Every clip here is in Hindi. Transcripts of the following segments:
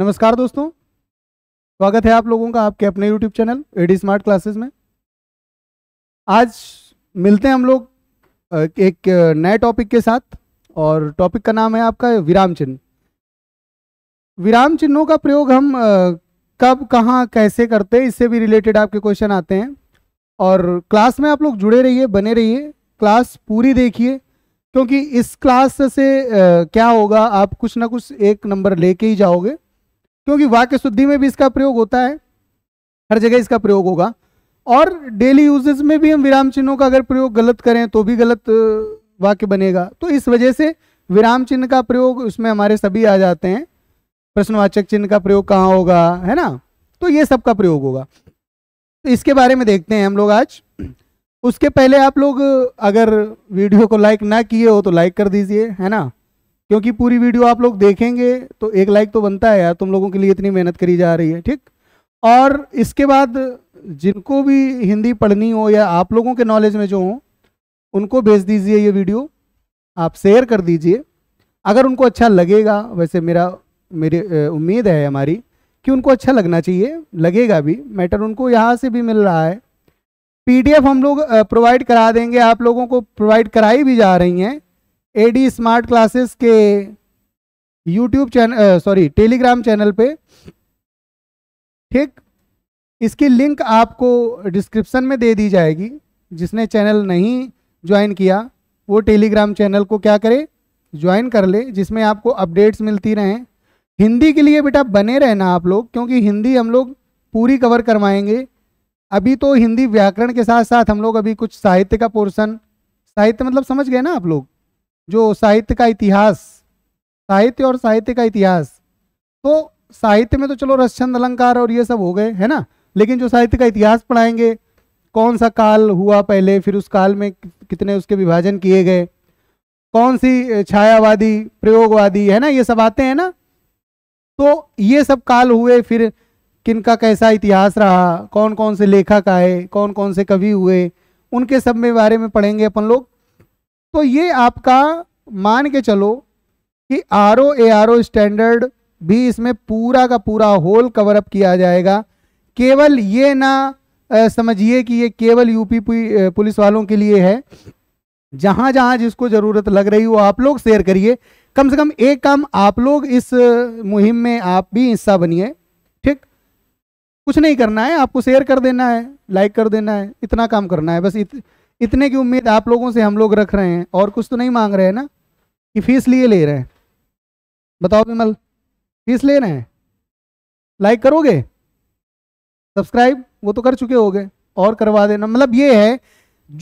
नमस्कार दोस्तों स्वागत है आप लोगों का आपके अपने YouTube channel AD smart classes में आज मिलते हैं हम लोग एक नए टॉपिक के साथ और टॉपिक का नाम है आपका विराम चिन्ह विराम चिन्हों का प्रयोग हम कब कहाँ कैसे करते हैं इससे भी रिलेटेड आपके क्वेश्चन आते हैं और क्लास में आप लोग जुड़े रहिए बने रहिए क्लास पूरी देखिए क्योंकि इस क्लास से क्या होगा आप कुछ ना कुछ एक नंबर लेके ही जाओगे क्योंकि वाक्य शुद्धि में भी इसका प्रयोग होता है हर जगह इसका प्रयोग होगा और डेली यूजेज में भी हम विराम चिन्हों का अगर प्रयोग गलत करें तो भी गलत वाक्य बनेगा तो इस वजह से विराम चिन्ह का प्रयोग उसमें हमारे सभी आ जाते हैं प्रश्नवाचक चिन्ह का प्रयोग कहाँ होगा है ना तो ये सब का प्रयोग होगा तो इसके बारे में देखते हैं हम लोग आज उसके पहले आप लोग अगर वीडियो को लाइक ना किए हो तो लाइक कर दीजिए है ना क्योंकि पूरी वीडियो आप लोग देखेंगे तो एक लाइक तो बनता है यार तुम लोगों के लिए इतनी मेहनत करी जा रही है ठीक और इसके बाद जिनको भी हिंदी पढ़नी हो या आप लोगों के नॉलेज में जो हो उनको भेज दीजिए ये वीडियो आप शेयर कर दीजिए अगर उनको अच्छा लगेगा वैसे मेरा मेरी उम्मीद है हमारी कि उनको अच्छा लगना चाहिए लगेगा भी मैटर उनको यहाँ से भी मिल रहा है पीडीएफ हम लोग प्रोवाइड करा देंगे आप लोगों को प्रोवाइड कराई भी जा रही हैं एडी स्मार्ट क्लासेस के YouTube channel sorry Telegram channel पे ठीक इसकी लिंक आपको डिस्क्रिप्शन में दे दी जाएगी जिसने चैनल नहीं ज्वाइन किया वो टेलीग्राम चैनल को क्या करे ज्वाइन कर ले जिसमें आपको अपडेट्स मिलती रहें हिंदी के लिए बेटा बने रहना आप लोग क्योंकि हिंदी हम लोग पूरी कवर करवाएंगे अभी तो हिंदी व्याकरण के साथ साथ हम लोग अभी कुछ साहित्य का पोर्शन साहित्य मतलब समझ गए ना आप लोग जो साहित्य का इतिहास साहित्य और साहित्य का इतिहास तो साहित्य में तो चलो रसचंद अलंकार और ये सब हो गए है ना लेकिन जो साहित्य का इतिहास पढ़ाएंगे कौन सा काल हुआ पहले फिर उस काल में कितने उसके विभाजन किए गए कौन सी छायावादी प्रयोगवादी है ना ये सब आते हैं ना तो ये सब काल हुए फिर किन का कैसा इतिहास रहा कौन कौन से लेखक आए कौन कौन से कवि हुए उनके सब में बारे में पढ़ेंगे अपन लोग तो ये आपका मान के चलो कि R O A R O standard भी इसमें पूरा का पूरा होल कवर अप किया जाएगा केवल ये ना समझिए कि ये केवल यूपी पुलिस वालों के लिए है जहाँ जहाँ जिसको ज़रूरत लग रही हो आप लोग शेयर करिए कम से कम एक काम आप लोग इस मुहिम में आप भी हिस्सा बनिए ठीक कुछ नहीं करना है आपको शेयर कर देना है लाइक कर देना है इतना काम करना है बस इत, इतने की उम्मीद आप लोगों से हम लोग रख रहे हैं और कुछ तो नहीं मांग रहे हैं ना कि फीस लिए ले रहे हैं बताओ विमल फीस ले रहे हैं लाइक करोगे सब्सक्राइब वो तो कर चुके होगे और करवा देना मतलब ये है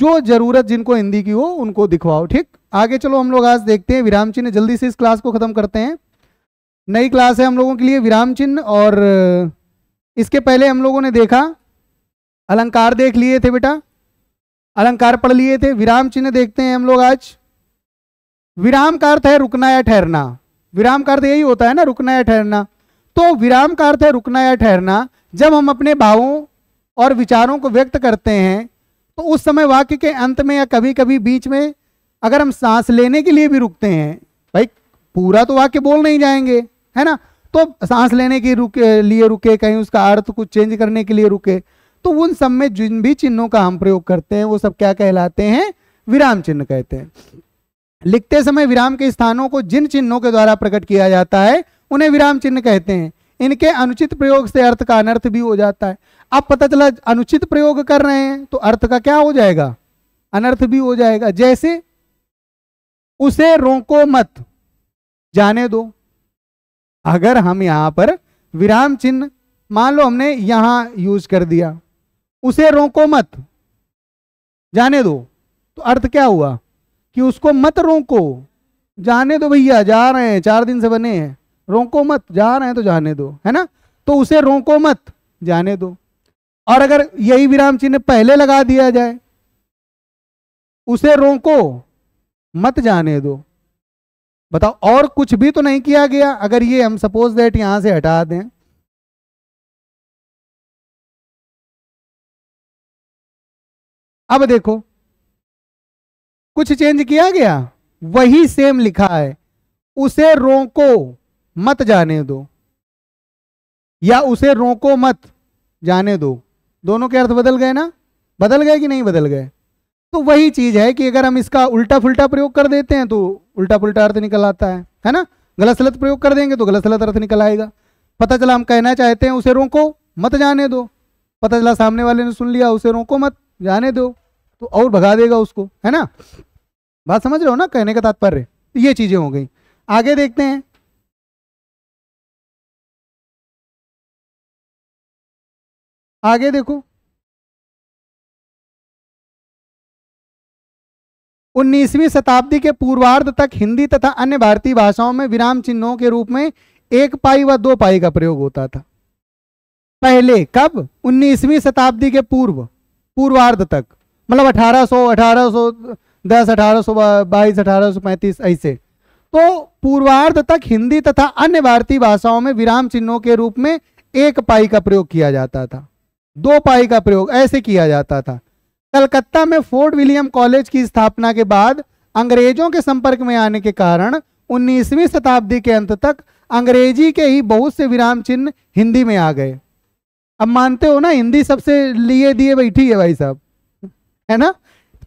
जो जरूरत जिनको हिंदी की हो उनको दिखवाओ ठीक आगे चलो हम लोग आज देखते हैं विराम चिन्ह जल्दी से इस क्लास को खत्म करते हैं नई क्लास है हम लोगों के लिए विराम चिन्ह और इसके पहले हम लोगों ने देखा अलंकार देख लिए थे बेटा अलंकार पढ़ लिए थे विराम चिन्ह देखते हैं हम लोग आज विराम का अर्थ है रुकना या ठहरना विराम का अर्थ यही होता है ना रुकना या ठहरना तो विराम का अर्थ है रुकना या ठहरना जब हम अपने भावों और विचारों को व्यक्त करते हैं तो उस समय वाक्य के अंत में या कभी कभी बीच में अगर हम सांस लेने के लिए भी रुकते हैं भाई पूरा तो वाक्य बोल नहीं जाएंगे है ना तो सांस लेने के रुके लिए रुके कहीं उसका अर्थ कुछ चेंज करने के लिए रुके तो उन सब में जिन भी चिन्हों का हम प्रयोग करते हैं वो सब क्या कहलाते हैं विराम चिन्ह कहते हैं लिखते समय विराम के स्थानों को जिन चिन्हों के द्वारा प्रकट किया जाता है उन्हें विराम चिन्ह कहते हैं इनके अनुचित प्रयोग से अर्थ का अनर्थ भी हो जाता है अब पता चला अनुचित प्रयोग कर रहे हैं तो अर्थ का क्या हो जाएगा अनर्थ भी हो जाएगा जैसे उसे रोको मत जाने दो अगर हम यहां पर विराम चिन्ह मान लो हमने यहां यूज कर दिया उसे रोको मत जाने दो तो अर्थ क्या हुआ कि उसको मत रोको जाने दो भैया जा रहे हैं चार दिन से बने हैं रोको मत जा रहे हैं तो जाने दो है ना तो उसे रोको मत जाने दो और अगर यही विराम चिन्ह पहले लगा दिया जाए उसे रोको मत जाने दो बताओ और कुछ भी तो नहीं किया गया अगर ये हम सपोज दैट यहां से हटा दें अब देखो कुछ चेंज किया गया वही सेम लिखा है उसे रोको मत जाने दो या उसे रोको मत जाने दो दोनों के अर्थ बदल गए ना बदल गए कि नहीं बदल गए तो वही चीज है कि अगर हम इसका उल्टा फुल्टा प्रयोग कर देते हैं तो उल्टा फुल्टा अर्थ निकल आता है है ना गलत सलत प्रयोग कर देंगे तो गलत सलत अर्थ निकल आएगा पता चला हम कहना चाहते हैं उसे रोको मत जाने दो पता चला सामने वाले ने सुन लिया उसे रोको मत जाने दो तो और भगा देगा उसको है ना बात समझ रहे हो ना कहने का तात्पर्य तो ये चीजें हो गई आगे देखते हैं आगे देखो उन्नीसवीं शताब्दी के पूर्वार्ध तक हिंदी तथा अन्य भारतीय भाषाओं में विराम चिन्हों के रूप में एक पाई व दो पाई का प्रयोग होता था पहले कब 19वीं शताब्दी के पूर्व पूर्वार्ध तक मतलब 1800 1800 22 1835 ऐसे तो पूर्वार्ध तक हिंदी तथा अन्य भारतीय भाषाओं में विराम चिन्हों के रूप में एक पाई का प्रयोग किया जाता था दो पाई का प्रयोग ऐसे किया जाता था कलकत्ता में फोर्ट विलियम कॉलेज की स्थापना के बाद अंग्रेजों के संपर्क में आने के कारण 19वीं शताब्दी के अंत तक अंग्रेजी के ही बहुत से विराम चिन्ह हिंदी में आ गए अब मानते हो ना हिंदी सबसे लिए दिए बैठी है भाई साहब है ना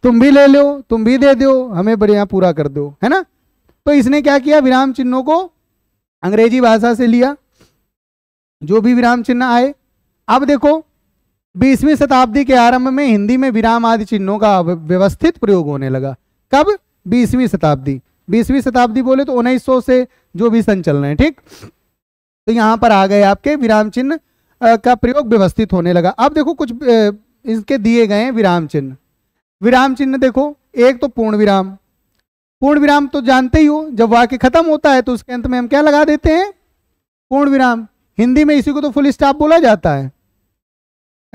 तुम भी ले लो तुम भी दे दो हमें बढ़िया पूरा कर दो है ना तो इसने क्या किया विराम चिन्हों को अंग्रेजी भाषा से लिया जो भी विराम चिन्ह आए अब देखो बीसवीं शताब्दी के आरंभ में हिंदी में विराम आदि चिन्हों का व्यवस्थित प्रयोग होने लगा कब बीसवीं शताब्दी बीसवीं शताब्दी बोले तो उन्नीस से जो भी सन चल रहे हैं ठीक तो यहां पर आ गए आपके विराम चिन्ह का प्रयोग व्यवस्थित होने लगा अब देखो कुछ इसके दिए गए हैं विराम चिन्ह विराम चिन्ह देखो एक तो पूर्ण विराम पूर्ण विराम तो जानते ही हो जब वाक्य खत्म होता है तो उसके अंत में हम क्या लगा देते हैं पूर्ण विराम हिंदी में इसी को तो फुल स्टॉप बोला जाता है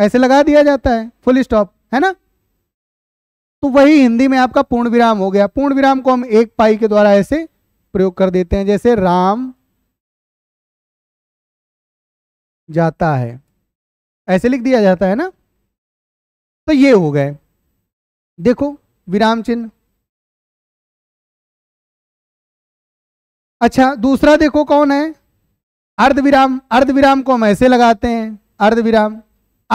ऐसे लगा दिया जाता है फुल स्टॉप है ना तो वही हिंदी में आपका पूर्ण विराम हो गया पूर्ण विराम को हम एक पाई के द्वारा ऐसे प्रयोग कर देते हैं जैसे राम जाता है ऐसे लिख दिया जाता है ना तो ये हो गए देखो विराम चिन्ह अच्छा दूसरा देखो कौन है अर्ध विराम अर्ध विराम को हम ऐसे लगाते हैं अर्ध विराम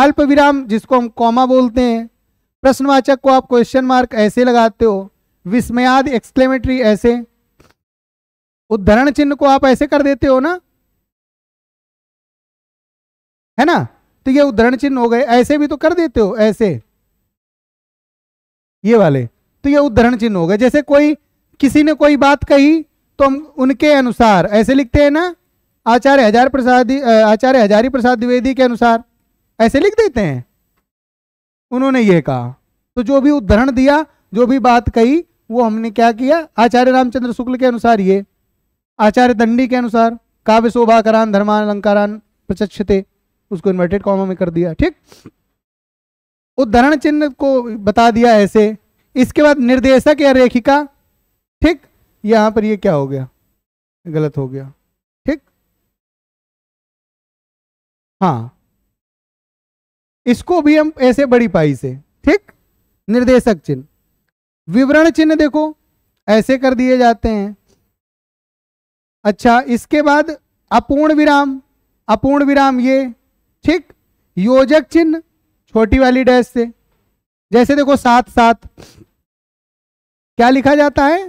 अल्प विराम जिसको हम कॉमा बोलते हैं प्रश्नवाचक को आप क्वेश्चन मार्क ऐसे लगाते हो विस्मयाद एक्सक्लेमेटरी ऐसे उद्धरण चिन्ह को आप ऐसे कर देते हो ना है ना तो ये उदाहरण चिन्ह हो गए ऐसे भी तो कर देते हो ऐसे ये वाले तो ये उदाहरण चिन्ह हो गए जैसे कोई किसी ने कोई बात कही तो हम उनके अनुसार ऐसे लिखते हैं ना आचार्य हजार प्रसाद आचार्य हजारी प्रसाद द्विवेदी के अनुसार ऐसे लिख देते हैं उन्होंने ये कहा तो जो भी उदाहरण दिया जो भी बात कही वो हमने क्या किया आचार्य रामचंद्र शुक्ल के अनुसार ये आचार्य दंडी के अनुसार काव्य शोभाकरान धर्मालंकारान प्रचक्षते उसको इन्वर्टेड कॉमा में कर दिया ठीक उदाहरण चिन्ह को बता दिया ऐसे इसके बाद निर्देशक या रेखिका ठीक यहां पर ये क्या हो गया गलत हो गया ठीक हाँ इसको भी हम ऐसे बड़ी पाई से ठीक निर्देशक चिन्ह विवरण चिन्ह देखो ऐसे कर दिए जाते हैं अच्छा इसके बाद अपूर्ण विराम अपूर्ण विराम ये ठीक योजक चिन्ह छोटी वाली डैश से जैसे देखो सात सात क्या लिखा जाता है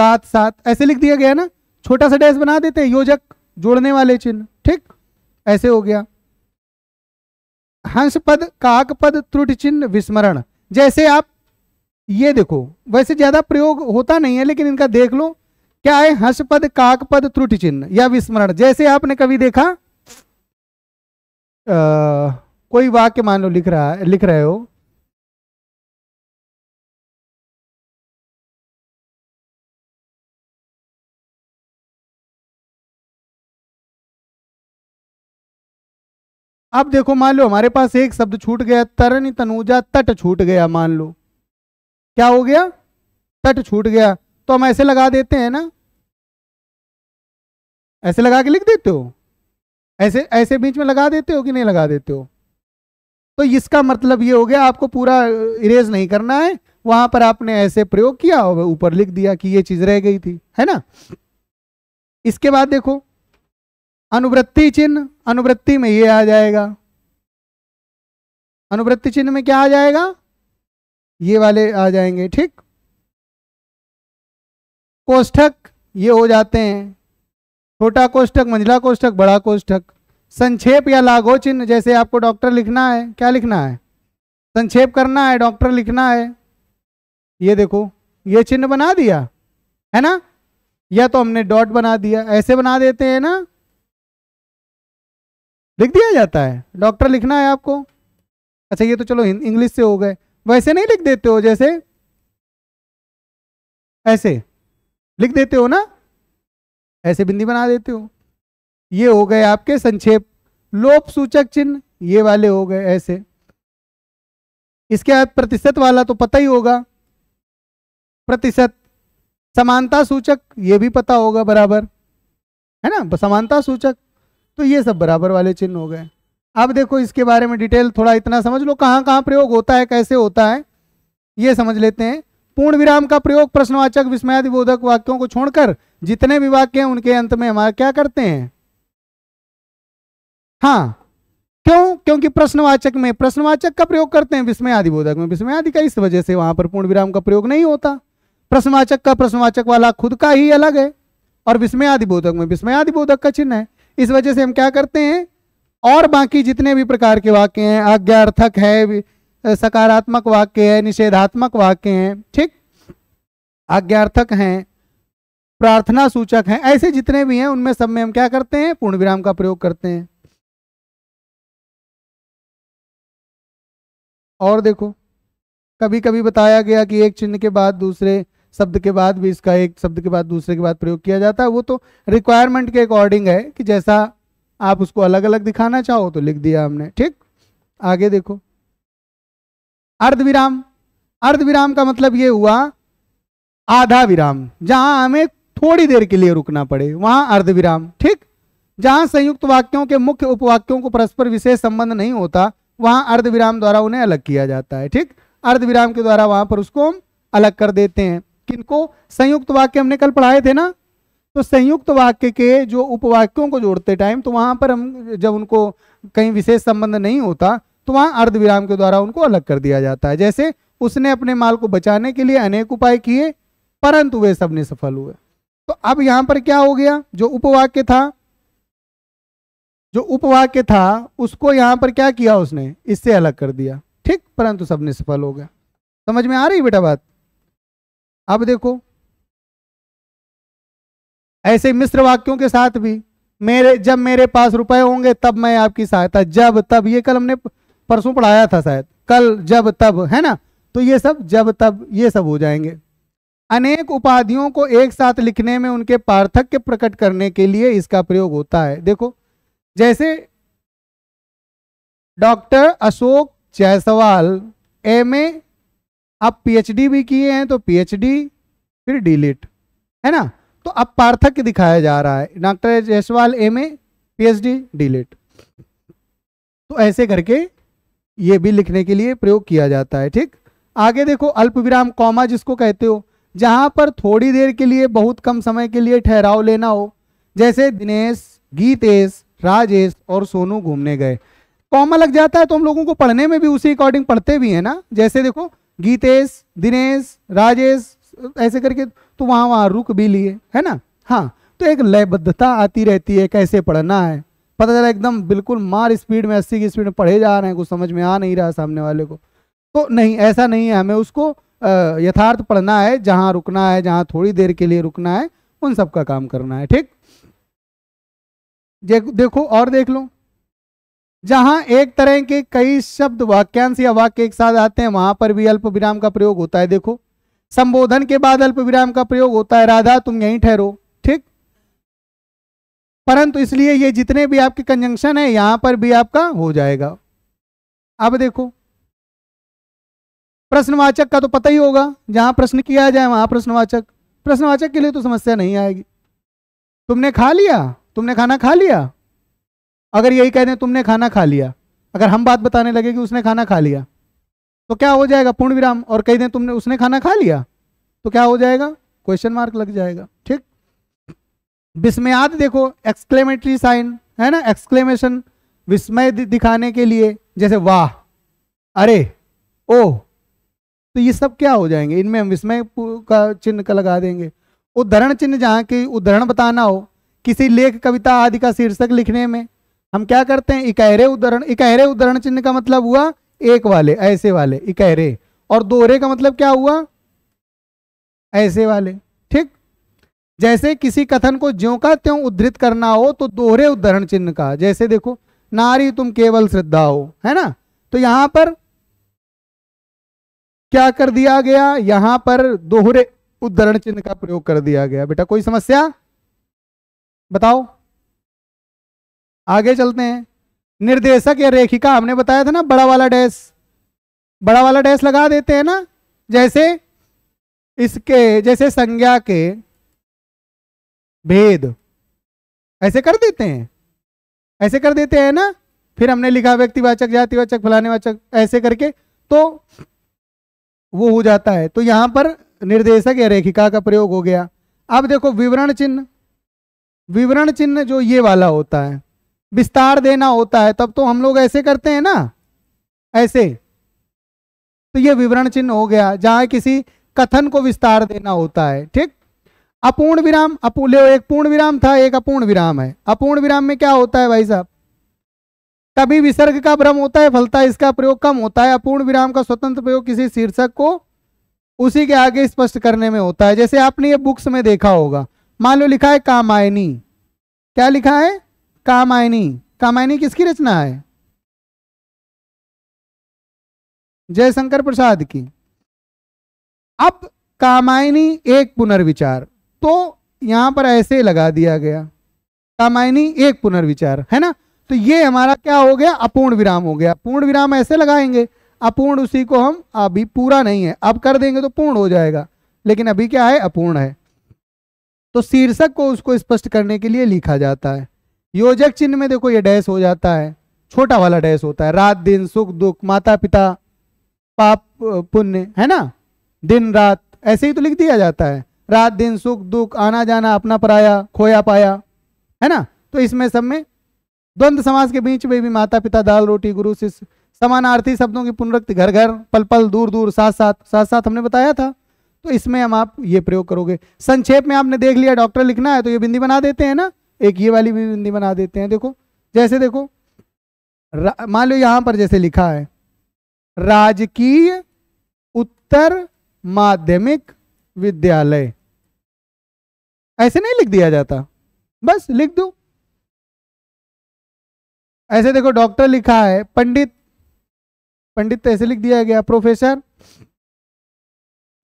सात सात ऐसे लिख दिया गया ना छोटा सा डैश बना देते हैं योजक जोड़ने वाले चिन्ह ठीक ऐसे हो गया हंस पद काक पद त्रुट चिन्ह विस्मरण जैसे आप ये देखो वैसे ज्यादा प्रयोग होता नहीं है लेकिन इनका देख लो क्या है हंसपद काकपद त्रुट चिन्ह या विस्मरण जैसे आपने कभी देखा कोई वाक्य मान लो लिख रहा है लिख रहे हो अब देखो मान लो हमारे पास एक शब्द छूट गया तरन तनुजा तट छूट गया मान लो क्या हो गया तट छूट गया तो हम ऐसे लगा देते हैं ना ऐसे लगा के लिख देते हो ऐसे ऐसे बीच में लगा देते हो कि नहीं लगा देते हो तो इसका मतलब ये हो गया आपको पूरा इरेज नहीं करना है वहां पर आपने ऐसे प्रयोग किया और ऊपर लिख दिया कि ये चीज रह गई थी है ना इसके बाद देखो अनुवृत्ति चिन्ह अनुवृत्ति में ये आ जाएगा अनुवृत्ति चिन्ह में क्या आ जाएगा ये वाले आ जाएंगे ठीक कोष्ठक ये हो जाते हैं छोटा कोष्टक मंझला कोष्टक बड़ा कोष्टक संक्षेप या लाघो चिन्ह जैसे आपको डॉक्टर लिखना है क्या लिखना है संक्षेप करना है डॉक्टर लिखना है ये देखो ये चिन्ह बना दिया है ना या तो हमने डॉट बना दिया ऐसे बना देते हैं ना लिख दिया जाता है डॉक्टर लिखना है आपको अच्छा ये तो चलो इंग्लिश से हो गए वैसे नहीं लिख देते हो जैसे ऐसे लिख देते हो ना ऐसे बिंदी बना देते हो ये हो गए आपके संक्षेप लोप सूचक चिन्ह ये वाले हो गए ऐसे इसके बाद प्रतिशत वाला तो पता ही होगा प्रतिशत समानता सूचक ये भी पता होगा बराबर है ना समानता सूचक तो ये सब बराबर वाले चिन्ह हो गए अब देखो इसके बारे में डिटेल थोड़ा इतना समझ लो कहाँ कहाँ प्रयोग होता है कैसे होता है ये समझ लेते हैं पूर्ण विराम का प्रयोग प्रश्नवाचक विस्मयादिबोधक वाक्यों को छोड़कर जितने भी वाक्य हैं उनके अंत में हमारा क्या करते हैं हाँ क्यों क्योंकि प्रश्नवाचक में प्रश्नवाचक का प्रयोग करते हैं विस्मय आदि बोधक में विस्मय आदि का इस वजह से वहां पर पूर्ण विराम का प्रयोग नहीं होता प्रश्नवाचक का प्रश्नवाचक वाला खुद का ही अलग है और विस्मय आदि बोधक में विस्मय आदि बोधक का चिन्ह है इस वजह से हम क्या करते हैं और बाकी जितने भी प्रकार के वाक्य हैं आज्ञार्थक है सकारात्मक वाक्य है निषेधात्मक वाक्य हैं ठीक आज्ञार्थक हैं प्रार्थना सूचक हैं ऐसे जितने भी हैं उनमें सब में हम क्या करते हैं पूर्ण विराम का प्रयोग करते हैं और देखो कभी कभी बताया गया कि एक चिन्ह के बाद दूसरे शब्द के बाद भी इसका एक शब्द के बाद दूसरे के बाद प्रयोग किया जाता है वो तो रिक्वायरमेंट के अकॉर्डिंग है कि जैसा आप उसको अलग अलग दिखाना चाहो तो लिख दिया हमने ठीक आगे देखो अर्धविराम अर्धविराम का मतलब ये हुआ आधा विराम जहां हमें थोड़ी देर के लिए रुकना पड़े वहां अर्धविराम ठीक जहां संयुक्त वाक्यों के मुख्य उपवाक्यों को परस्पर विशेष संबंध नहीं होता वहां अर्धविराम द्वारा उन्हें अलग किया जाता है ठीक अर्धविराम के द्वारा वहां पर उसको हम अलग कर देते हैं किनको संयुक्त वाक्य हमने कल पढ़ाए थे ना तो संयुक्त वाक्य के जो उपवाक्यों को जोड़ते टाइम तो वहां पर हम जब उनको कहीं विशेष संबंध नहीं होता तो वहां अर्धविराम के द्वारा उनको अलग कर दिया जाता है जैसे उसने अपने माल को बचाने के लिए अनेक उपाय किए परंतु वे सब निसफल हुए तो अब यहां पर क्या हो गया जो उपवाक्य था जो उपवाक्य था उसको यहां पर क्या किया उसने इससे अलग कर दिया ठीक परंतु सब निष्फल हो गया समझ में आ रही बेटा बात अब देखो ऐसे मिश्र वाक्यों के साथ भी मेरे जब मेरे पास रुपए होंगे तब मैं आपकी सहायता जब तब ये कल हमने परसों पढ़ाया था शायद कल जब तब है ना तो ये सब जब तब ये सब हो जाएंगे अनेक उपाधियों को एक साथ लिखने में उनके पार्थक्य प्रकट करने के लिए इसका प्रयोग होता है देखो जैसे doctor Ashok Jaiswal M A आप पीएचडी भी किए हैं तो पीएचडी फिर डीलिट e है ना तो अब पार्थक्य दिखाया जा रहा है doctor Jaiswal M A PhD D Litt तो ऐसे करके ये भी लिखने के लिए प्रयोग किया जाता है ठीक आगे देखो अल्प विराम कॉमा जिसको कहते हो जहां पर थोड़ी देर के लिए बहुत कम समय के लिए ठहराव लेना हो जैसे दिनेश गीतेश राजेश और सोनू घूमने गए कॉमा लग जाता है तो हम लोगों को पढ़ने में भी उसी अकॉर्डिंग पढ़ते भी है ना जैसे देखो गीतेश दिनेश राजेश ऐसे करके तो वहाँ वहाँ रुक भी लिए है ना हाँ तो एक लयबद्धता आती रहती है कैसे पढ़ना है पता चला एकदम बिल्कुल मार स्पीड में अस्सी की स्पीड में पढ़े जा रहे हैं कुछ समझ में आ नहीं रहा सामने वाले को तो नहीं ऐसा नहीं है हमें उसको यथार्थ पढ़ना है जहां रुकना है जहां थोड़ी देर के लिए रुकना है उन सब का काम करना है ठीक देखो और देख लो जहां एक तरह के कई शब्द वाक्यांश या वाक्य एक साथ आते हैं वहां पर भी अल्प विराम का प्रयोग होता है देखो संबोधन के बाद अल्प विराम का प्रयोग होता है राधा तुम यहीं ठहरो ठीक परंतु इसलिए ये जितने भी आपके कंजंक्शन है यहां पर भी आपका हो जाएगा अब देखो प्रश्नवाचक का तो पता ही होगा जहां प्रश्न किया जाए वहां प्रश्नवाचक प्रश्नवाचक के लिए तो समस्या नहीं आएगी तुमने खा लिया तुमने खाना खा लिया अगर यही कह दें तुमने खाना खा लिया अगर हम बात बताने लगे कि उसने खाना खा लिया तो क्या हो जाएगा पूर्ण विराम और कह दें तुमने उसने खाना खा लिया तो क्या हो जाएगा क्वेश्चन मार्क लग जाएगा ठीक विस्मयाद देखो एक्सक्लेमेटरी साइन है ना एक्सक्लेमेशन विस्मय दिखाने के लिए जैसे वाह अरे ओह तो ये सब क्या हो जाएंगे इनमें हम विस्मय का चिन्ह का लगा देंगे उदाहरण चिन्ह जहाँ की उदाहरण बताना हो किसी लेख कविता आदि का शीर्षक लिखने में हम क्या करते हैं इकहरे उदाहरण इकहरे उदाहरण चिन्ह का मतलब हुआ एक वाले ऐसे वाले इकहरे और दोहरे का मतलब क्या हुआ ऐसे वाले ठीक जैसे किसी कथन को ज्यो का त्यों उद्धृत करना हो तो दोहरे उदाहरण चिन्ह का जैसे देखो नारी तुम केवल श्रद्धा हो है ना तो यहां पर क्या कर दिया गया यहां पर दोहरे उद्धरण चिन्ह का प्रयोग कर दिया गया बेटा कोई समस्या बताओ आगे चलते हैं निर्देशक या रेखिका हमने बताया था ना बड़ा वाला डैस बड़ा वाला डैस लगा देते हैं ना जैसे इसके जैसे संज्ञा के भेद ऐसे कर देते हैं ऐसे कर देते हैं ना फिर हमने लिखा व्यक्तिवाचक जातिवाचक फलाने वाचक ऐसे करके तो वो हो जाता है तो यहां पर निर्देशक या रेखिका का प्रयोग हो गया अब देखो विवरण चिन्ह विवरण चिन्ह जो ये वाला होता है विस्तार देना होता है तब तो हम लोग ऐसे करते हैं ना ऐसे तो ये विवरण चिन्ह हो गया जहां किसी कथन को विस्तार देना होता है ठीक अपूर्ण विराम अपू एक पूर्ण विराम था एक अपूर्ण विराम है अपूर्ण विराम में क्या होता है भाई साहब कभी विसर्ग का भ्रम होता है फलता इसका प्रयोग कम होता है अपूर्ण विराम का स्वतंत्र प्रयोग किसी शीर्षक को उसी के आगे स्पष्ट करने में होता है जैसे आपने ये बुक्स में देखा होगा मान लो लिखा है कामायनी क्या लिखा है कामायनी कामायनी किसकी रचना है जयशंकर प्रसाद की अब कामायनी एक पुनर्विचार तो यहां पर ऐसे लगा दिया गया कामायनी एक पुनर्विचार है ना तो ये हमारा क्या हो गया अपूर्ण विराम हो गया पूर्ण विराम ऐसे लगाएंगे अपूर्ण उसी को हम अभी पूरा नहीं है अब कर देंगे तो पूर्ण हो जाएगा लेकिन अभी क्या है अपूर्ण है तो शीर्षक को उसको स्पष्ट करने के लिए लिखा जाता है योजक चिन्ह में देखो ये डैश हो जाता है छोटा वाला डैश होता है रात दिन सुख दुख माता पिता पाप पुण्य है ना दिन रात ऐसे ही तो लिख दिया जाता है रात दिन सुख दुख आना जाना अपना पराया खोया पाया है ना तो इसमें सब में द्वंद्व समाज के बीच में भी माता पिता दाल रोटी गुरु शिष्य समानार्थी शब्दों की पुनरक्ति घर घर पल पल दूर दूर साथ साथ साथ साथ हमने बताया था तो इसमें हम आप ये प्रयोग करोगे संक्षेप में आपने देख लिया डॉक्टर लिखना है तो ये बिंदी बना देते हैं ना एक ये वाली भी बिंदी बना देते हैं देखो जैसे देखो मान लो यहां पर जैसे लिखा है राजकीय उत्तर माध्यमिक विद्यालय ऐसे नहीं लिख दिया जाता बस लिख दो ऐसे देखो डॉक्टर लिखा है पंडित पंडित तो ऐसे लिख दिया गया प्रोफेसर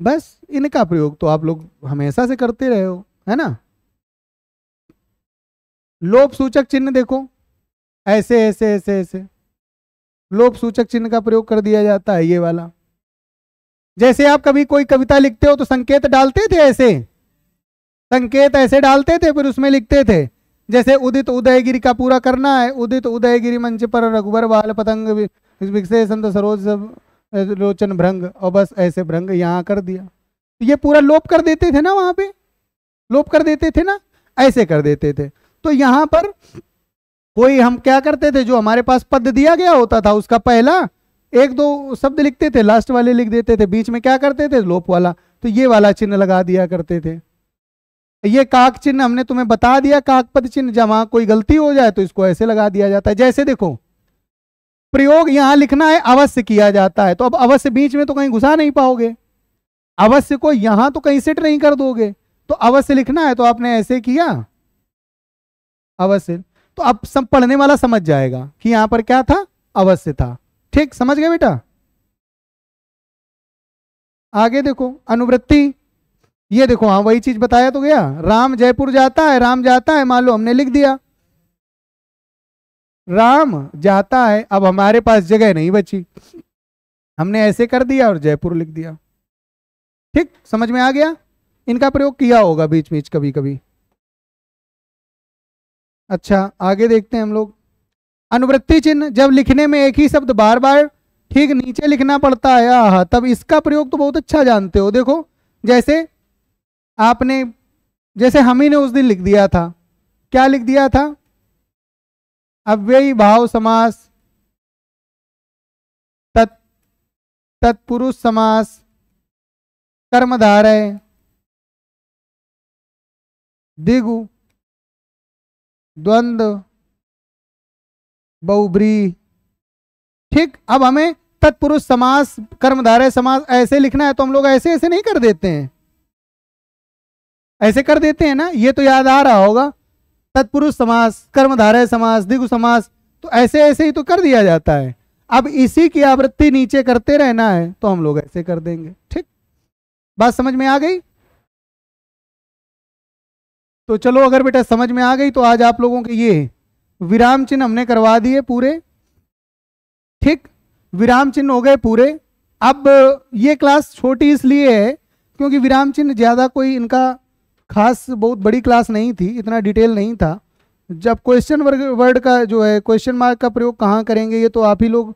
बस इनका प्रयोग तो आप लोग हमेशा से करते रहे हो है ना लोप सूचक चिन्ह देखो ऐसे ऐसे ऐसे ऐसे लोप सूचक चिन्ह का प्रयोग कर दिया जाता है ये वाला जैसे आप कभी कोई कविता लिखते हो तो संकेत डालते थे ऐसे संकेत ऐसे डालते थे फिर उसमें लिखते थे जैसे उदित उदयगिरी का पूरा करना है उदित उदयगिरी मंच पर रघुबर बाल पतंग संत सरोज लोचन भ्रंग और बस ऐसे भ्रंग यहाँ कर दिया तो ये पूरा लोप कर देते थे ना वहां पे लोप कर देते थे ना ऐसे कर देते थे तो यहाँ पर कोई हम क्या करते थे जो हमारे पास पद दिया गया होता था उसका पहला एक दो शब्द लिखते थे लास्ट वाले लिख देते थे बीच में क्या करते थे लोप वाला तो ये वाला चिन्ह लगा दिया करते थे ये काक चिन्ह हमने तुम्हें बता दिया काकपद चिन्ह जमा कोई गलती हो जाए तो इसको ऐसे लगा दिया जाता है जैसे देखो प्रयोग यहां लिखना है अवश्य किया जाता है तो अब अवश्य बीच में तो कहीं घुसा नहीं पाओगे अवश्य को यहां तो कहीं सेट नहीं कर दोगे तो अवश्य लिखना है तो आपने ऐसे किया अवश्य तो अब सब पढ़ने वाला समझ जाएगा कि यहां पर क्या था अवश्य था ठीक समझ गए बेटा आगे देखो अनुवृत्ति ये देखो हाँ वही चीज बताया तो गया राम जयपुर जाता है राम जाता है मान लो हमने लिख दिया राम जाता है अब हमारे पास जगह नहीं बची हमने ऐसे कर दिया और जयपुर लिख दिया ठीक समझ में आ गया इनका प्रयोग किया होगा बीच बीच कभी कभी अच्छा आगे देखते हैं हम लोग अनुवृत्ति चिन्ह जब लिखने में एक ही शब्द बार बार ठीक नीचे लिखना पड़ता है आह तब इसका प्रयोग तो बहुत अच्छा जानते हो देखो जैसे आपने जैसे हम ही ने उस दिन लिख दिया था क्या लिख दिया था अव्ययी भाव समास तत् तत्पुरुष समास कर्मधारय दिगु द्वंद बहुब्री ठीक अब हमें तत्पुरुष समास कर्मधारय समास ऐसे लिखना है तो हम लोग ऐसे ऐसे नहीं कर देते हैं ऐसे कर देते हैं ना ये तो याद आ रहा होगा तत्पुरुष समास कर्मधारय समास दिगु समास तो ऐसे ऐसे ही तो कर दिया जाता है अब इसी की आवृत्ति नीचे करते रहना है तो हम लोग ऐसे कर देंगे ठीक बात समझ में आ गई तो चलो अगर बेटा समझ में आ गई तो आज आप लोगों के ये विराम चिन्ह हमने करवा दिए पूरे ठीक विराम चिन्ह हो गए पूरे अब ये क्लास छोटी इसलिए है क्योंकि विराम चिन्ह ज़्यादा कोई इनका खास बहुत बड़ी क्लास नहीं थी इतना डिटेल नहीं था जब क्वेश्चन वर्ड का जो है क्वेश्चन मार्क का प्रयोग कहाँ करेंगे ये तो आप ही लोग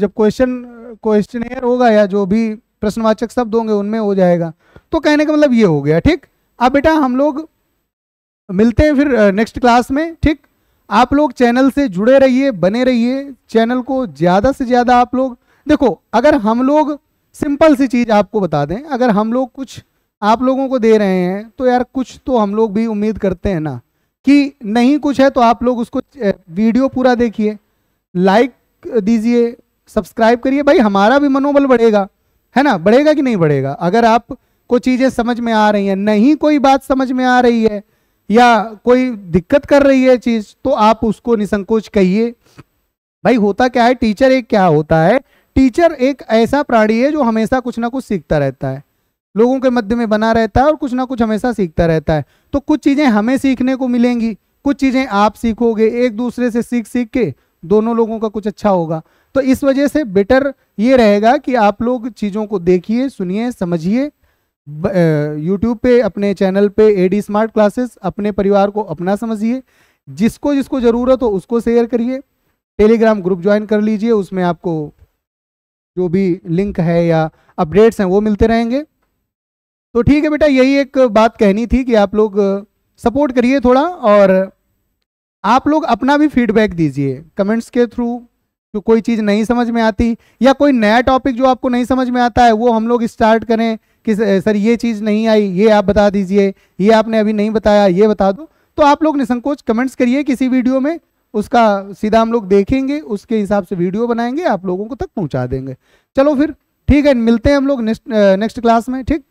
जब क्वेश्चन क्वेश्चन होगा या जो भी प्रश्नवाचक शब्द होंगे उनमें हो जाएगा तो कहने का मतलब ये हो गया ठीक अब बेटा हम लोग मिलते हैं फिर नेक्स्ट क्लास में ठीक आप लोग चैनल से जुड़े रहिए बने रहिए चैनल को ज़्यादा से ज़्यादा आप लोग देखो अगर हम लोग सिंपल सी चीज़ आपको बता दें अगर हम लोग कुछ आप लोगों को दे रहे हैं तो यार कुछ तो हम लोग भी उम्मीद करते हैं ना कि नहीं कुछ है तो आप लोग उसको वीडियो पूरा देखिए लाइक दीजिए सब्सक्राइब करिए भाई हमारा भी मनोबल बढ़ेगा है ना बढ़ेगा कि नहीं बढ़ेगा अगर आप को चीज़ें समझ में आ रही हैं नहीं कोई बात समझ में आ रही है या कोई दिक्कत कर रही है चीज़ तो आप उसको निसंकोच कहिए भाई होता क्या है टीचर एक क्या होता है टीचर एक ऐसा प्राणी है जो हमेशा कुछ ना कुछ सीखता रहता है लोगों के मध्य में बना रहता है और कुछ ना कुछ हमेशा सीखता रहता है तो कुछ चीज़ें हमें सीखने को मिलेंगी कुछ चीज़ें आप सीखोगे एक दूसरे से सीख सीख के दोनों लोगों का कुछ अच्छा होगा तो इस वजह से बेटर ये रहेगा कि आप लोग चीज़ों को देखिए सुनिए समझिए यूट्यूब पे अपने चैनल पे एडी स्मार्ट क्लासेस अपने परिवार को अपना समझिए जिसको जिसको ज़रूरत हो उसको शेयर करिए टेलीग्राम ग्रुप ज्वाइन कर लीजिए उसमें आपको जो भी लिंक है या अपडेट्स हैं वो मिलते रहेंगे तो ठीक है बेटा यही एक बात कहनी थी कि आप लोग सपोर्ट करिए थोड़ा और आप लोग अपना भी फीडबैक दीजिए कमेंट्स के थ्रू जो कोई चीज़ नहीं समझ में आती या कोई नया टॉपिक जो आपको नहीं समझ में आता है वो हम लोग स्टार्ट करें कि सर ये चीज़ नहीं आई ये आप बता दीजिए ये आपने अभी नहीं बताया ये बता दो तो आप लोग निसंकोच कमेंट्स करिए किसी वीडियो में उसका सीधा हम लोग देखेंगे उसके हिसाब से वीडियो बनाएंगे आप लोगों को तक पहुंचा देंगे चलो फिर ठीक है मिलते हैं हम लोग नेक्स्ट क्लास में ठीक